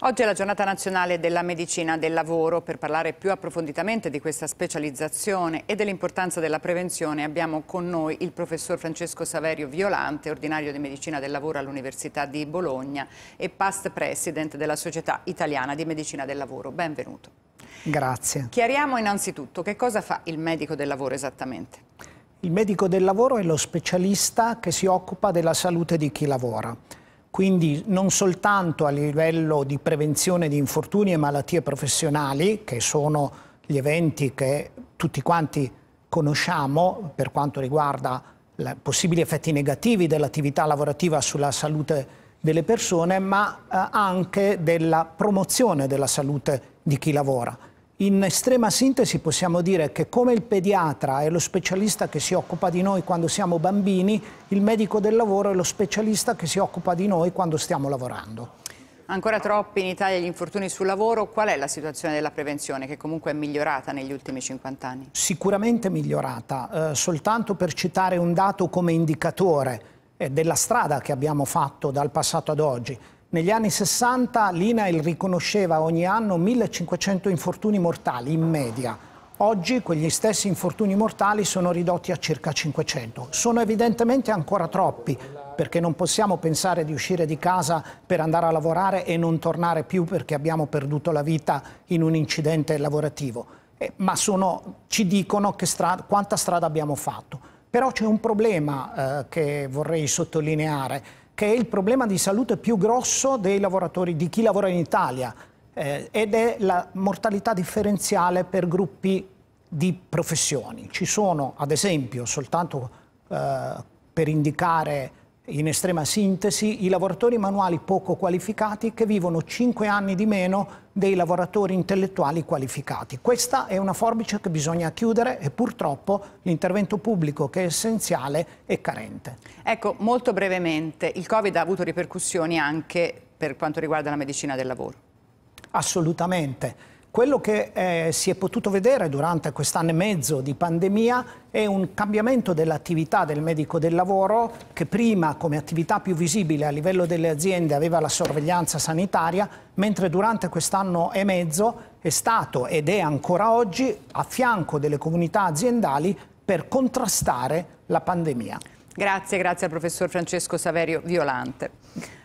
Oggi è la giornata nazionale della medicina del lavoro. Per parlare più approfonditamente di questa specializzazione e dell'importanza della prevenzione abbiamo con noi il professor Francesco Saverio Violante, ordinario di medicina del lavoro all'Università di Bologna e past president della Società Italiana di Medicina del Lavoro. Benvenuto. Grazie. Chiariamo innanzitutto che cosa fa il medico del lavoro esattamente. Il medico del lavoro è lo specialista che si occupa della salute di chi lavora quindi non soltanto a livello di prevenzione di infortuni e malattie professionali, che sono gli eventi che tutti quanti conosciamo per quanto riguarda possibili effetti negativi dell'attività lavorativa sulla salute delle persone, ma eh, anche della promozione della salute di chi lavora. In estrema sintesi possiamo dire che come il pediatra è lo specialista che si occupa di noi quando siamo bambini, il medico del lavoro è lo specialista che si occupa di noi quando stiamo lavorando. Ancora troppi in Italia gli infortuni sul lavoro, qual è la situazione della prevenzione che comunque è migliorata negli ultimi 50 anni? Sicuramente migliorata, eh, soltanto per citare un dato come indicatore eh, della strada che abbiamo fatto dal passato ad oggi. Negli anni 60 l'INAIL riconosceva ogni anno 1500 infortuni mortali in media. Oggi quegli stessi infortuni mortali sono ridotti a circa 500. Sono evidentemente ancora troppi, perché non possiamo pensare di uscire di casa per andare a lavorare e non tornare più perché abbiamo perduto la vita in un incidente lavorativo. Eh, ma sono, ci dicono strada, quanta strada abbiamo fatto. Però c'è un problema eh, che vorrei sottolineare che è il problema di salute più grosso dei lavoratori, di chi lavora in Italia, eh, ed è la mortalità differenziale per gruppi di professioni. Ci sono, ad esempio, soltanto eh, per indicare in estrema sintesi, i lavoratori manuali poco qualificati che vivono 5 anni di meno dei lavoratori intellettuali qualificati. Questa è una forbice che bisogna chiudere e purtroppo l'intervento pubblico che è essenziale è carente. Ecco, molto brevemente, il Covid ha avuto ripercussioni anche per quanto riguarda la medicina del lavoro. Assolutamente. Quello che eh, si è potuto vedere durante quest'anno e mezzo di pandemia è un cambiamento dell'attività del medico del lavoro che prima come attività più visibile a livello delle aziende aveva la sorveglianza sanitaria, mentre durante quest'anno e mezzo è stato ed è ancora oggi a fianco delle comunità aziendali per contrastare la pandemia. Grazie, grazie al professor Francesco Saverio Violante.